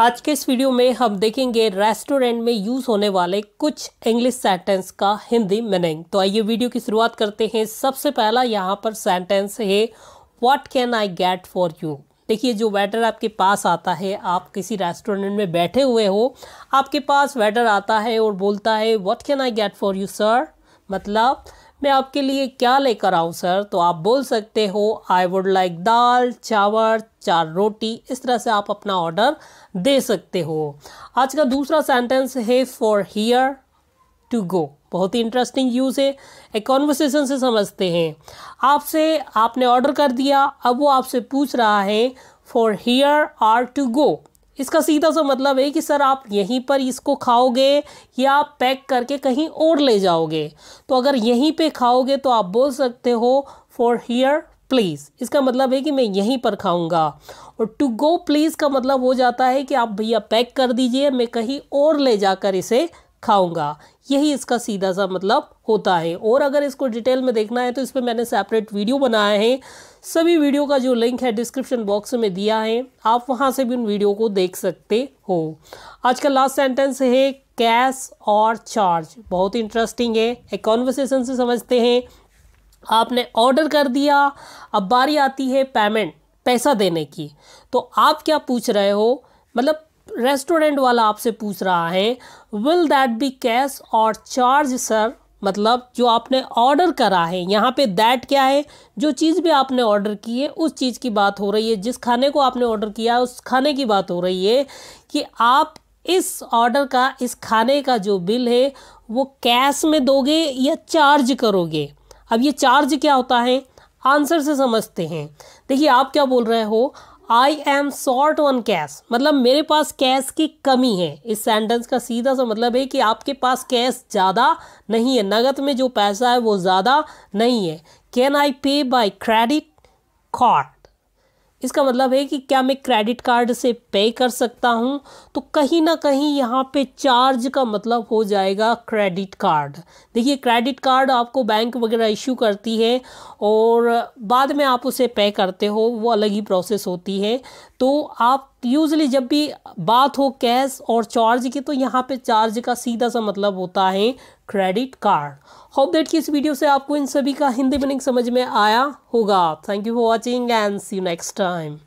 आज के इस वीडियो में हम देखेंगे रेस्टोरेंट में यूज़ होने वाले कुछ इंग्लिश सेंटेंस का हिंदी मीनिंग तो आइए वीडियो की शुरुआत करते हैं सबसे पहला यहाँ पर सेंटेंस है what can I get for you देखिए जो वेटर आपके पास आता है आप किसी रेस्टोरेंट में बैठे हुए हो आपके पास वेटर आता है और बोलता है what can I get for you sir मतलब मैं आपके लिए क्या लेकर आऊँ सर तो आप बोल सकते हो आई वुड लाइक दाल चावल चार रोटी इस तरह से आप अपना ऑर्डर दे सकते हो आज का दूसरा सेंटेंस है फॉर हियर टू गो बहुत ही इंटरेस्टिंग यूज़ है एक कॉन्वर्सेशन से समझते हैं आपसे आपने ऑर्डर कर दिया अब वो आपसे पूछ रहा है for here or to go इसका सीधा सा मतलब है कि सर आप यहीं पर इसको खाओगे या पैक करके कहीं और ले जाओगे तो अगर यहीं पे खाओगे तो आप बोल सकते हो फॉर हियर प्लीज़ इसका मतलब है कि मैं यहीं पर खाऊंगा और टू गो प्लीज़ का मतलब हो जाता है कि आप भैया पैक कर दीजिए मैं कहीं और ले जाकर इसे खाऊंगा यही इसका सीधा सा मतलब होता है और अगर इसको डिटेल में देखना है तो इस पर मैंने सेपरेट वीडियो बनाया है सभी वीडियो का जो लिंक है डिस्क्रिप्शन बॉक्स में दिया है आप वहाँ से भी उन वीडियो को देख सकते हो आज का लास्ट सेंटेंस है कैश और चार्ज बहुत इंटरेस्टिंग है एक कॉन्वर्सेशन से समझते हैं आपने ऑर्डर कर दिया अब बारी आती है पेमेंट पैसा देने की तो आप क्या पूछ रहे हो मतलब रेस्टोरेंट वाला आपसे पूछ रहा है will that be cash or charge sir मतलब जो आपने ऑर्डर करा है यहाँ पे दैट क्या है जो चीज़ भी आपने ऑर्डर की है उस चीज़ की बात हो रही है जिस खाने को आपने ऑर्डर किया उस खाने की बात हो रही है कि आप इस ऑर्डर का इस खाने का जो बिल है वो कैश में दोगे या चार्ज करोगे अब ये चार्ज क्या होता है आंसर से समझते हैं देखिए आप क्या बोल रहे हो I am short on cash मतलब मेरे पास कैश की कमी है इस सेंटेंस का सीधा सा मतलब है कि आपके पास कैश ज़्यादा नहीं है नगद में जो पैसा है वो ज़्यादा नहीं है कैन आई पे बाई क्रेडिट कार्ड इसका मतलब है कि क्या मैं क्रेडिट कार्ड से पे कर सकता हूँ तो कहीं ना कहीं यहाँ पे चार्ज का मतलब हो जाएगा क्रेडिट कार्ड देखिए क्रेडिट कार्ड आपको बैंक वगैरह इशू करती है और बाद में आप उसे पे करते हो वो अलग ही प्रोसेस होती है तो आप यूजली जब भी बात हो कैश और चार्ज की तो यहाँ पे चार्ज का सीधा सा मतलब होता है क्रेडिट कार्ड होप डेट की इस वीडियो से आपको इन सभी का हिंदी मीनिंग समझ में आया होगा thank you for watching and see you next time